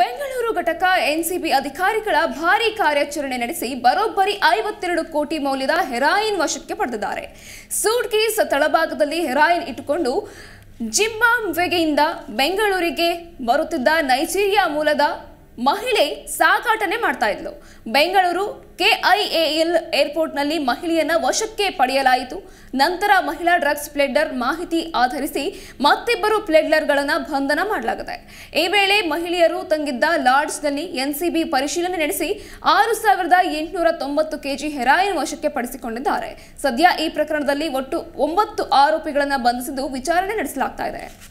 ಬೆಂಗಳೂರು ಘಟಕ ಎನ್ಸಿಬಿ ಅಧಿಕಾರಿಗಳ ಭಾರಿ ಕಾರ್ಯಾಚರಣೆ ನಡೆಸಿ ಬರೋಬ್ಬರಿ ಐವತ್ತೆರಡು ಕೋಟಿ ಮೌಲ್ಯದ ಹೆರಾಯಿನ್ ವಶಕ್ಕೆ ಪಡೆದಿದ್ದಾರೆ ಸೂಟ್ ಕೇಸ್ ತಳಭಾಗದಲ್ಲಿ ಹೆರಾಯಿನ್ ಇಟ್ಟುಕೊಂಡು ಜಿಂಬಾಬ್ವೆಗೆಯಿಂದ ಬೆಂಗಳೂರಿಗೆ ಬರುತ್ತಿದ್ದ ನೈಜೀರಿಯಾ ಮೂಲದ ಮಹಿಳೆ ಸಾಗಾಟನೆ ಮಾಡ್ತಾ ಇದ್ಲು ಬೆಂಗಳೂರು ಕೆಐಎಎಲ್ ಏರ್ಪೋರ್ಟ್ನಲ್ಲಿ ಮಹಿಳೆಯನ್ನ ವಶಕ್ಕೆ ಪಡೆಯಲಾಯಿತು ನಂತರ ಮಹಿಳಾ ಡ್ರಗ್ಸ್ ಪ್ಲೇಡರ್ ಮಾಹಿತಿ ಆಧರಿಸಿ ಮತ್ತಿಬ್ಬರು ಪ್ಲೆಡ್ಲರ್ಗಳನ್ನು ಬಂಧನ ಮಾಡಲಾಗಿದೆ ಈ ವೇಳೆ ಮಹಿಳೆಯರು ತಂಗಿದ್ದ ಲಾಡ್ಜ್ನಲ್ಲಿ ಎನ್ಸಿಬಿ ಪರಿಶೀಲನೆ ನಡೆಸಿ ಆರು ಸಾವಿರದ ಎಂಟುನೂರ ತೊಂಬತ್ತು ಕೆಜಿ ಹೆರಾಯಿನ್ ವಶಕ್ಕೆ ಪಡಿಸಿಕೊಂಡಿದ್ದಾರೆ ಸದ್ಯ ಈ ಪ್ರಕರಣದಲ್ಲಿ ಒಟ್ಟು ಒಂಬತ್ತು ಆರೋಪಿಗಳನ್ನು ಬಂಧಿಸಿದ್ದು ವಿಚಾರಣೆ ನಡೆಸಲಾಗ್ತಾ ಇದೆ